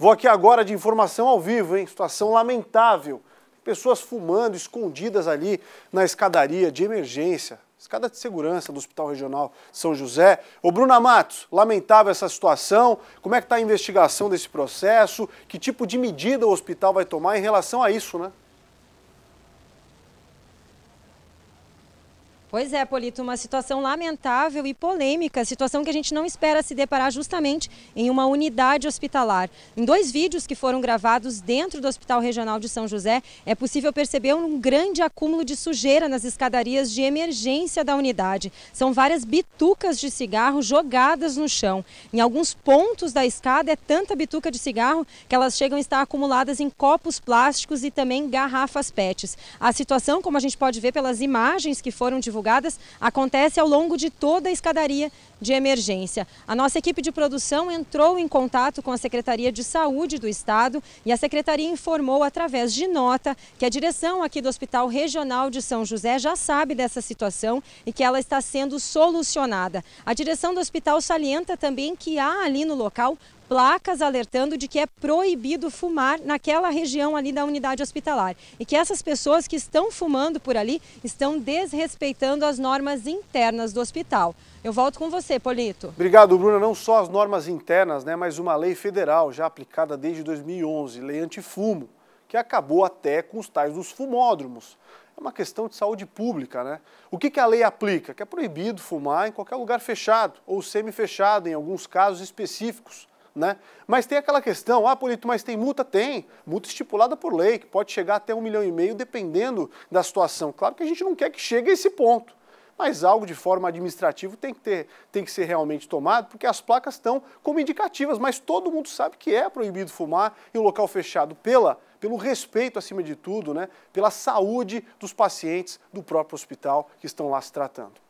Vou aqui agora de informação ao vivo, hein? Situação lamentável. Pessoas fumando, escondidas ali na escadaria de emergência, escada de segurança do Hospital Regional São José. Ô Bruna Matos, lamentável essa situação. Como é que está a investigação desse processo? Que tipo de medida o hospital vai tomar em relação a isso, né? Pois é, Polito, uma situação lamentável e polêmica, situação que a gente não espera se deparar justamente em uma unidade hospitalar. Em dois vídeos que foram gravados dentro do Hospital Regional de São José, é possível perceber um grande acúmulo de sujeira nas escadarias de emergência da unidade. São várias bitucas de cigarro jogadas no chão. Em alguns pontos da escada é tanta bituca de cigarro que elas chegam a estar acumuladas em copos plásticos e também garrafas PETs. A situação, como a gente pode ver pelas imagens que foram divulgadas, divulgadas acontece ao longo de toda a escadaria de emergência. A nossa equipe de produção entrou em contato com a Secretaria de Saúde do Estado e a Secretaria informou através de nota que a direção aqui do Hospital Regional de São José já sabe dessa situação e que ela está sendo solucionada. A direção do hospital salienta também que há ali no local placas alertando de que é proibido fumar naquela região ali da unidade hospitalar e que essas pessoas que estão fumando por ali estão desrespeitando as normas internas do hospital. Eu volto com você, Polito. Obrigado, Bruna. Não só as normas internas, né, mas uma lei federal já aplicada desde 2011, lei antifumo, que acabou até com os tais dos fumódromos. É uma questão de saúde pública, né? O que, que a lei aplica? Que é proibido fumar em qualquer lugar fechado ou semi-fechado, em alguns casos específicos. Né? Mas tem aquela questão, ah, Polito, mas tem multa? Tem, multa estipulada por lei, que pode chegar até um milhão e meio, dependendo da situação. Claro que a gente não quer que chegue a esse ponto mas algo de forma administrativa tem que, ter, tem que ser realmente tomado, porque as placas estão como indicativas, mas todo mundo sabe que é proibido fumar em um local fechado pela pelo respeito, acima de tudo, né, pela saúde dos pacientes do próprio hospital que estão lá se tratando.